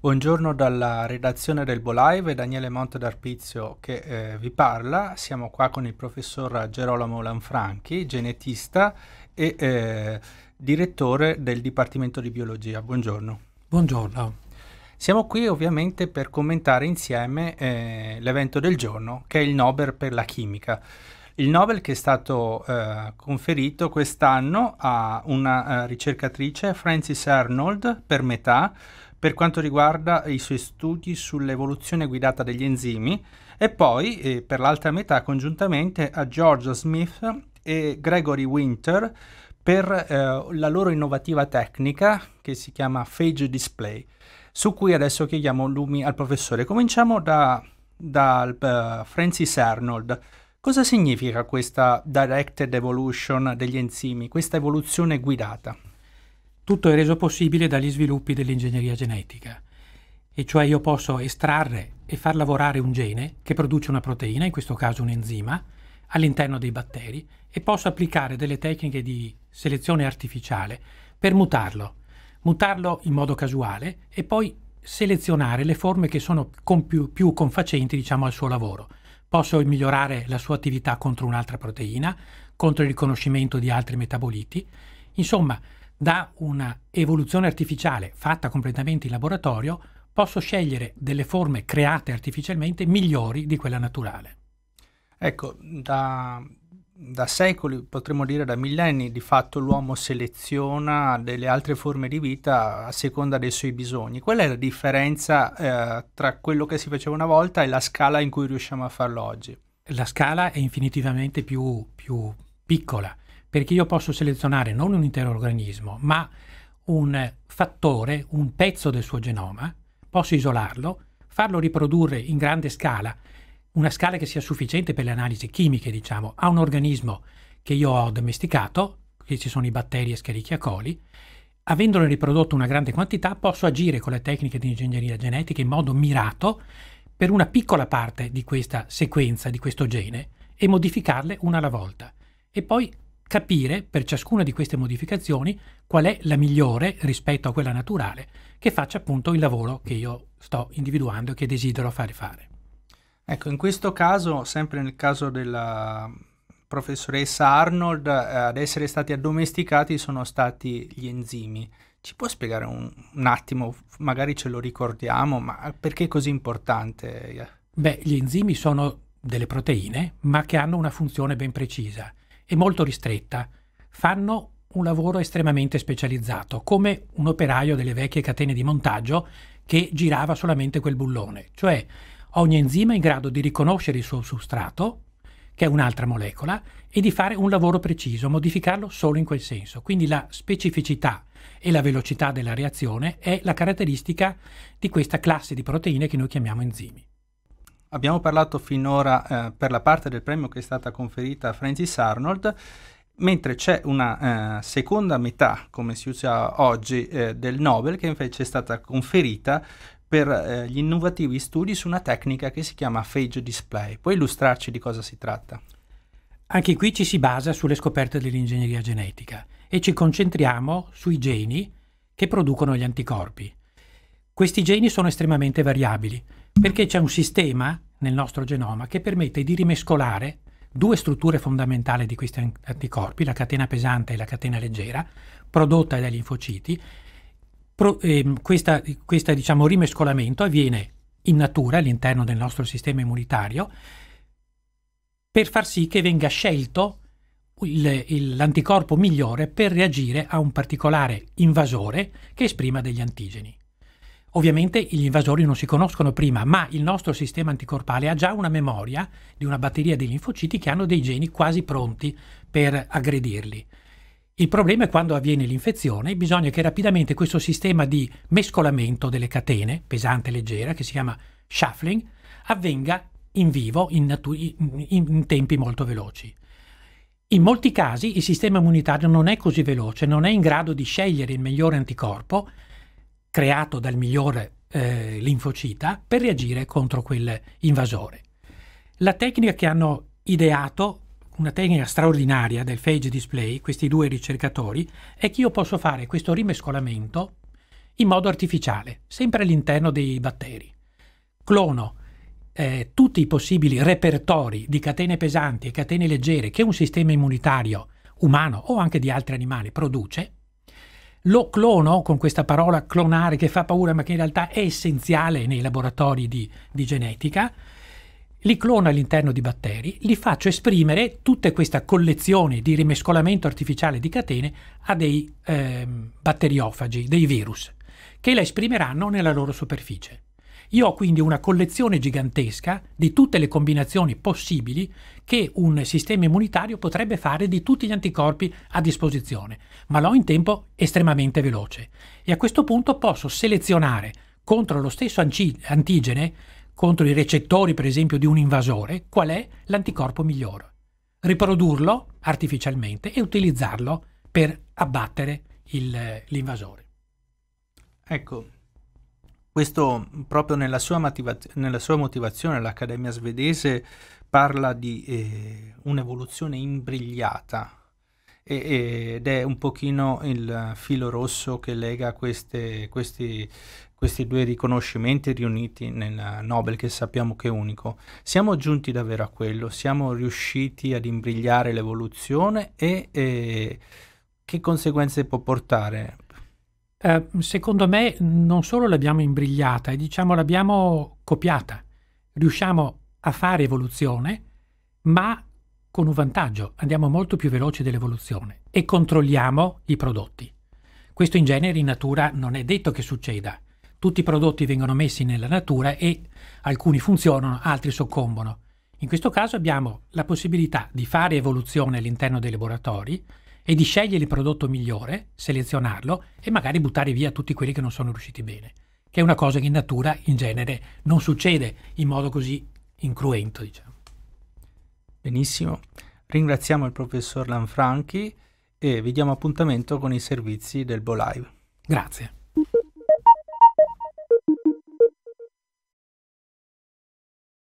Buongiorno dalla redazione del Bolive, Daniele Monte d'Arpizio che eh, vi parla. Siamo qua con il professor Gerolamo Lanfranchi, genetista e eh, direttore del Dipartimento di Biologia. Buongiorno. Buongiorno. Siamo qui ovviamente per commentare insieme eh, l'evento del giorno che è il Nobel per la chimica il Nobel che è stato eh, conferito quest'anno a una uh, ricercatrice, Frances Arnold, per metà, per quanto riguarda i suoi studi sull'evoluzione guidata degli enzimi, e poi eh, per l'altra metà congiuntamente a George Smith e Gregory Winter per eh, la loro innovativa tecnica che si chiama Phage Display, su cui adesso chiediamo lumi al professore. Cominciamo da, da uh, eh, Francis Arnold. Cosa significa questa directed evolution degli enzimi, questa evoluzione guidata? Tutto è reso possibile dagli sviluppi dell'ingegneria genetica, e cioè io posso estrarre e far lavorare un gene che produce una proteina, in questo caso un enzima, all'interno dei batteri e posso applicare delle tecniche di selezione artificiale per mutarlo, mutarlo in modo casuale e poi selezionare le forme che sono più confacenti diciamo, al suo lavoro posso migliorare la sua attività contro un'altra proteina, contro il riconoscimento di altri metaboliti. Insomma, da una evoluzione artificiale fatta completamente in laboratorio, posso scegliere delle forme create artificialmente migliori di quella naturale. Ecco, da, da secoli, potremmo dire da millenni, di fatto l'uomo seleziona delle altre forme di vita a seconda dei suoi bisogni. Qual è la differenza eh, tra quello che si faceva una volta e la scala in cui riusciamo a farlo oggi? La scala è infinitivamente più, più piccola, perché io posso selezionare non un intero organismo, ma un fattore, un pezzo del suo genoma, posso isolarlo, farlo riprodurre in grande scala una scala che sia sufficiente per le analisi chimiche, diciamo, a un organismo che io ho domesticato, che ci sono i batteri e scherichia coli, avendolo riprodotto una grande quantità posso agire con le tecniche di ingegneria genetica in modo mirato per una piccola parte di questa sequenza, di questo gene, e modificarle una alla volta. E poi capire per ciascuna di queste modificazioni qual è la migliore rispetto a quella naturale che faccia appunto il lavoro che io sto individuando e che desidero fare fare. Ecco, in questo caso, sempre nel caso della professoressa Arnold, eh, ad essere stati addomesticati sono stati gli enzimi. Ci può spiegare un, un attimo, magari ce lo ricordiamo, ma perché è così importante? Beh, gli enzimi sono delle proteine, ma che hanno una funzione ben precisa e molto ristretta. Fanno un lavoro estremamente specializzato, come un operaio delle vecchie catene di montaggio che girava solamente quel bullone, cioè Ogni enzima è in grado di riconoscere il suo substrato, che è un'altra molecola, e di fare un lavoro preciso, modificarlo solo in quel senso. Quindi la specificità e la velocità della reazione è la caratteristica di questa classe di proteine che noi chiamiamo enzimi. Abbiamo parlato finora eh, per la parte del premio che è stata conferita a Francis Arnold, mentre c'è una eh, seconda metà, come si usa oggi, eh, del Nobel che invece è stata conferita per eh, gli innovativi studi su una tecnica che si chiama phage display. Puoi illustrarci di cosa si tratta? Anche qui ci si basa sulle scoperte dell'ingegneria genetica e ci concentriamo sui geni che producono gli anticorpi. Questi geni sono estremamente variabili perché c'è un sistema nel nostro genoma che permette di rimescolare due strutture fondamentali di questi anticorpi, la catena pesante e la catena leggera, prodotta dai linfociti, pro, eh, questa, questa, diciamo, rimescolamento avviene in natura all'interno del nostro sistema immunitario per far sì che venga scelto l'anticorpo migliore per reagire a un particolare invasore che esprima degli antigeni. Ovviamente gli invasori non si conoscono prima, ma il nostro sistema anticorpale ha già una memoria di una batteria di linfociti che hanno dei geni quasi pronti per aggredirli. Il problema è quando avviene l'infezione, bisogna che rapidamente questo sistema di mescolamento delle catene, pesante e leggera, che si chiama shuffling, avvenga in vivo in, in, in, tempi molto veloci. In molti casi il sistema immunitario non è così veloce, non è in grado di scegliere il migliore anticorpo creato dal migliore eh, linfocita per reagire contro quell'invasore. La tecnica che hanno ideato una tecnica straordinaria del phage display, questi due ricercatori, è che io posso fare questo rimescolamento in modo artificiale, sempre all'interno dei batteri. Clono eh, tutti i possibili repertori di catene pesanti e catene leggere che un sistema immunitario umano o anche di altri animali produce, lo clono con questa parola clonare che fa paura ma che in realtà è essenziale nei laboratori di, di genetica, li clono all'interno di batteri, li faccio esprimere tutta questa collezione di rimescolamento artificiale di catene a dei eh, batteriofagi, dei virus, che la esprimeranno nella loro superficie. Io ho quindi una collezione gigantesca di tutte le combinazioni possibili che un sistema immunitario potrebbe fare di tutti gli anticorpi a disposizione, ma l'ho in tempo estremamente veloce. E a questo punto posso selezionare contro lo stesso antigene contro i recettori, per esempio, di un invasore, qual è l'anticorpo migliore. Riprodurlo artificialmente e utilizzarlo per abbattere il, l'invasore. Ecco, questo proprio nella sua, motiva- nella sua motivazione l'Accademia svedese parla di eh, un'evoluzione imbrigliata ed è un pochino il filo rosso che lega queste, questi questi due riconoscimenti riuniti nel Nobel che sappiamo che è unico, siamo giunti davvero a quello, siamo riusciti ad imbrigliare l'evoluzione e, e che conseguenze può portare? Eh, secondo me non solo l'abbiamo imbrigliata, diciamo l'abbiamo copiata, riusciamo a fare evoluzione, ma con un vantaggio, andiamo molto più veloci dell'evoluzione e controlliamo i prodotti. Questo in genere in natura non è detto che succeda. Tutti i prodotti vengono messi nella natura e alcuni funzionano, altri soccombono. In questo caso abbiamo la possibilità di fare evoluzione all'interno dei laboratori e di scegliere il prodotto migliore, selezionarlo e magari buttare via tutti quelli che non sono riusciti bene, che è una cosa che in natura in genere non succede in modo così incruento, diciamo. Benissimo. Ringraziamo il professor Lanfranchi e vi diamo appuntamento con i servizi del BoLive. Grazie.